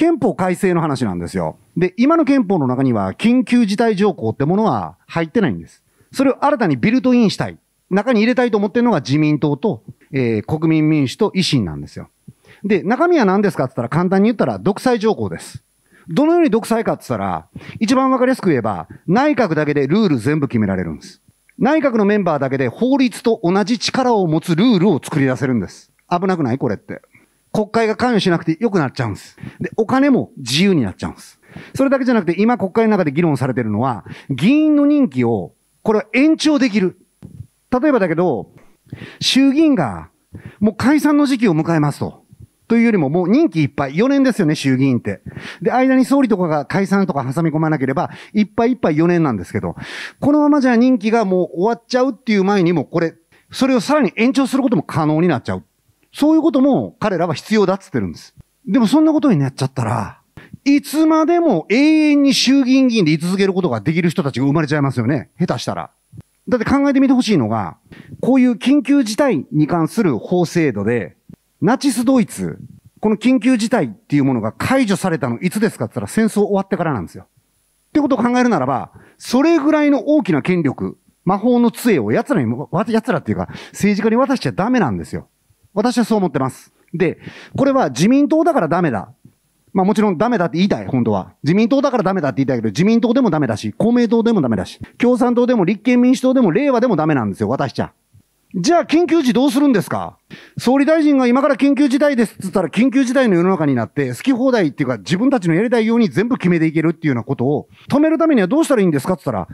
憲法改正の話なんですよ。で、今の憲法の中には緊急事態条項ってものは入ってないんです。それを新たにビルトインしたい。中に入れたいと思ってるのが自民党と、えー、国民民主と維新なんですよ。で、中身は何ですかって言ったら簡単に言ったら独裁条項です。どのように独裁かって言ったら、一番わかりやすく言えば、内閣だけでルール全部決められるんです。内閣のメンバーだけで法律と同じ力を持つルールを作り出せるんです。危なくないこれって。国会が関与しなくて良くなっちゃうんです。で、お金も自由になっちゃうんです。それだけじゃなくて、今国会の中で議論されてるのは、議員の任期を、これは延長できる。例えばだけど、衆議院が、もう解散の時期を迎えますと。というよりももう任期いっぱい、4年ですよね、衆議院って。で、間に総理とかが解散とか挟み込まなければ、いっぱいいっぱい4年なんですけど、このままじゃ任期がもう終わっちゃうっていう前にも、これ、それをさらに延長することも可能になっちゃう。そういうことも彼らは必要だっつってるんです。でもそんなことになっちゃったら、いつまでも永遠に衆議院議員で居続けることができる人たちが生まれちゃいますよね。下手したら。だって考えてみてほしいのが、こういう緊急事態に関する法制度で、ナチスドイツ、この緊急事態っていうものが解除されたのいつですかって言ったら戦争終わってからなんですよ。ってことを考えるならば、それぐらいの大きな権力、魔法の杖を奴らに、奴らっていうか、政治家に渡しちゃダメなんですよ。私はそう思ってます。で、これは自民党だからダメだ。まあもちろんダメだって言いたい、本当は。自民党だからダメだって言いたいけど、自民党でもダメだし、公明党でもダメだし、共産党でも立憲民主党でも令和でもダメなんですよ、私じゃ。じゃあ緊急時どうするんですか総理大臣が今から緊急事態ですって言ったら緊急事態の世の中になって好き放題っていうか自分たちのやりたいように全部決めていけるっていうようなことを止めるためにはどうしたらいいんですかって言った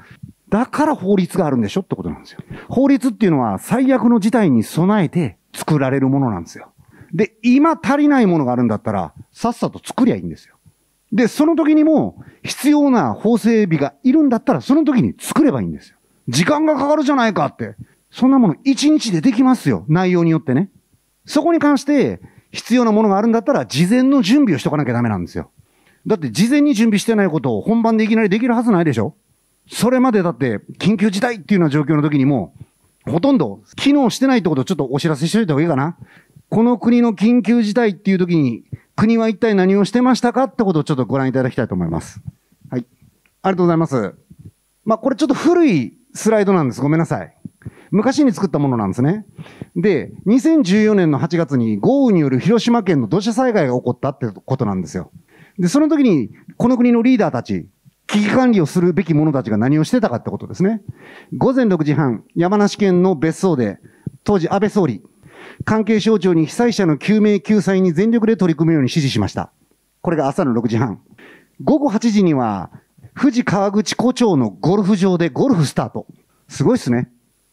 らだから法律があるんでしょってことなんですよ。法律っていうのは最悪の事態に備えて作られるものなんですよ。で、今足りないものがあるんだったら、さっさと作りゃいいんですよ。で、その時にも必要な法整備がいるんだったら、その時に作ればいいんですよ。時間がかかるじゃないかって。そんなもの1日でできますよ。内容によってね。そこに関して、必要なものがあるんだったら、事前の準備をしとかなきゃダメなんですよ。だって事前に準備してないことを本番でいきなりできるはずないでしょそれまでだって緊急事態っていうような状況の時にも、ほとんど機能してないってことをちょっとお知らせしておいた方がいいかな。この国の緊急事態っていう時に、国は一体何をしてましたかってことをちょっとご覧いただきたいと思います。はい。ありがとうございます。まあ、これちょっと古いスライドなんです。ごめんなさい。昔に作ったものなんですね。で、2014年の8月に豪雨による広島県の土砂災害が起こったってことなんですよ。で、その時に、この国のリーダーたち、危機管理をするべき者たちが何をしてたかってことですね。午前6時半、山梨県の別荘で、当時安倍総理、関係省庁に被災者の救命救済に全力で取り組むように指示しました。これが朝の6時半。午後8時には、富士河口湖町のゴルフ場でゴルフスタート。すごいっすね。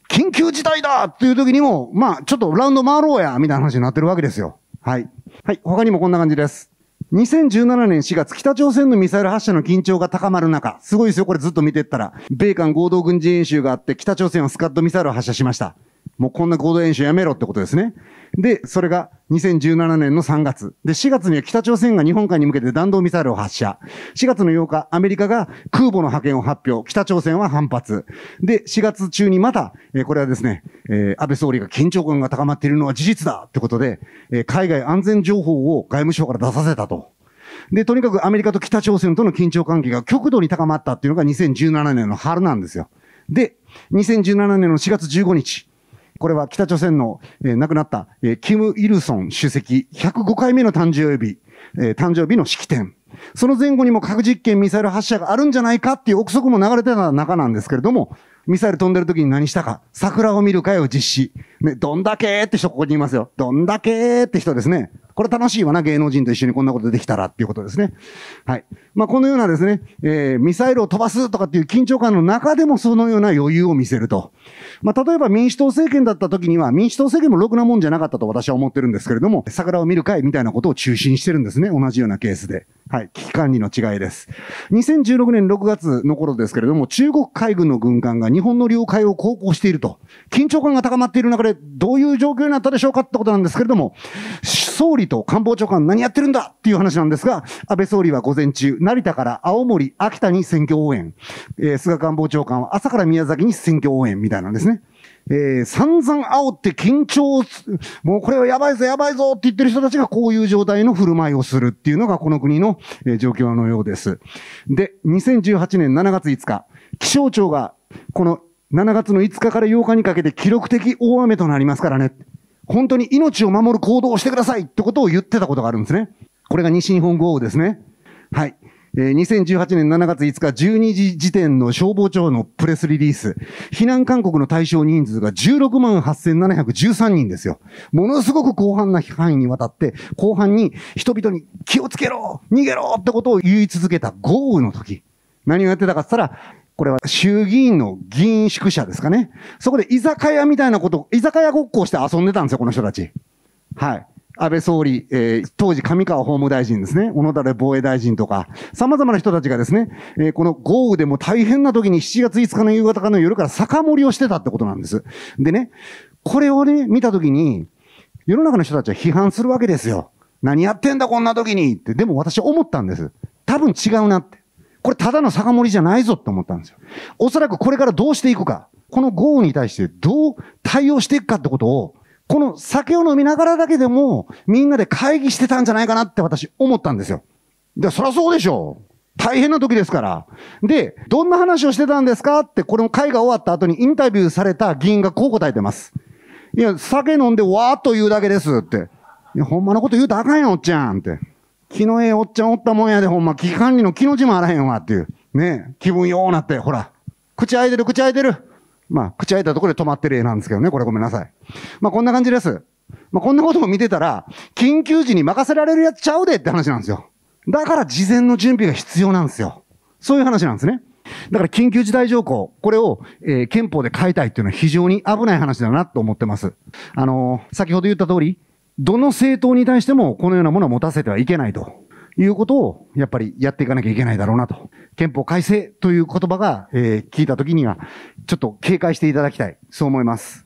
緊急事態だっていう時にも、まあ、ちょっとラウンド回ろうや、みたいな話になってるわけですよ。はい。はい。他にもこんな感じです。2017年4月、北朝鮮のミサイル発射の緊張が高まる中、すごいですよ、これずっと見てったら、米韓合同軍事演習があって、北朝鮮はスカッドミサイルを発射しました。もうこんな合同演習やめろってことですね。で、それが2017年の3月。で、4月には北朝鮮が日本海に向けて弾道ミサイルを発射。4月の8日、アメリカが空母の派遣を発表。北朝鮮は反発。で、4月中にまた、えー、これはですね、えー、安倍総理が緊張感が高まっているのは事実だってことで、えー、海外安全情報を外務省から出させたと。で、とにかくアメリカと北朝鮮との緊張関係が極度に高まったっていうのが2017年の春なんですよ。で、2017年の4月15日。これは北朝鮮の、えー、亡くなった、えー、キム・イルソン主席105回目の誕生日、えー、誕生日の式典。その前後にも核実験、ミサイル発射があるんじゃないかっていう憶測も流れてた中なんですけれども、ミサイル飛んでる時に何したか。桜を見る会を実施。ね、どんだけーって人ここにいますよ。どんだけーって人ですね。これ楽しいわな、芸能人と一緒にこんなことできたらっていうことですね。はい。まあ、このようなですね、えー、ミサイルを飛ばすとかっていう緊張感の中でもそのような余裕を見せると。まあ、例えば民主党政権だった時には、民主党政権もろくなもんじゃなかったと私は思ってるんですけれども、桜を見る会みたいなことを中心してるんですね。同じようなケースで。はい。危機管理の違いです。2016年6月の頃ですけれども、中国海軍の軍艦が日本の領海を航行していると。緊張感が高まっている中で、どういう状況になったでしょうかってことなんですけれども、総理と官房長官何やってるんだっていう話なんですが、安倍総理は午前中、成田から青森、秋田に選挙応援、えー、菅官房長官は朝から宮崎に選挙応援みたいなんですね。えー、散々煽って緊張、もうこれはやばいぞやばいぞって言ってる人たちがこういう状態の振る舞いをするっていうのがこの国の、え状況のようです。で、2018年7月5日、気象庁がこの7月の5日から8日にかけて記録的大雨となりますからね。本当に命を守る行動をしてくださいってことを言ってたことがあるんですね。これが西日本豪雨ですね。はい。えー、2018年7月5日12時時点の消防庁のプレスリリース。避難勧告の対象人数が16万8713人ですよ。ものすごく広範な範囲にわたって、広範に人々に気をつけろ逃げろってことを言い続けた豪雨の時。何をやってたかって言ったら、これは衆議院の議員宿舎ですかね。そこで居酒屋みたいなこと、居酒屋ごっこをして遊んでたんですよ、この人たち。はい。安倍総理、えー、当時上川法務大臣ですね、小野田防衛大臣とか、様々な人たちがですね、えー、この豪雨でも大変な時に7月5日の夕方かの夜から酒盛りをしてたってことなんです。でね、これをね、見た時に、世の中の人たちは批判するわけですよ。何やってんだこんな時にって。でも私思ったんです。多分違うなって。これただの酒盛りじゃないぞって思ったんですよ。おそらくこれからどうしていくか、この豪雨に対してどう対応していくかってことを、この酒を飲みながらだけでも、みんなで会議してたんじゃないかなって私思ったんですよ。で、そりゃそうでしょう。大変な時ですから。で、どんな話をしてたんですかって、この会が終わった後にインタビューされた議員がこう答えてます。いや、酒飲んでわーっと言うだけですって。いや、ほんまのこと言うとあかんよ、おっちゃんって。気のええおっちゃんおったもんやで、ほんま。危機管理の気の字もあらへんわ、っていう。ね気分ようなって、ほら。口開いてる、口開いてる。まあ、口開いたところで止まってる絵なんですけどね。これごめんなさい。まあ、こんな感じです。まあ、こんなことも見てたら、緊急時に任せられるやつちゃうでって話なんですよ。だから事前の準備が必要なんですよ。そういう話なんですね。だから緊急事態条項、これを、えー、憲法で変えたいっていうのは非常に危ない話だなと思ってます。あのー、先ほど言った通り、どの政党に対してもこのようなものは持たせてはいけないということを、やっぱりやっていかなきゃいけないだろうなと。憲法改正という言葉が、えー、聞いたときには、ちょっと警戒していただきたい。そう思います。